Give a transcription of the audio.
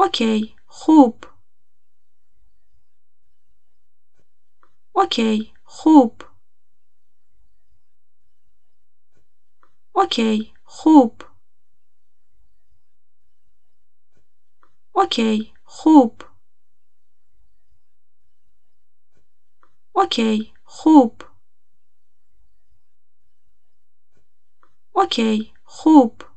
أوكي خوب أوكي خوب أوكي خوب أوكي خوب أوكي خوب أوكي خوب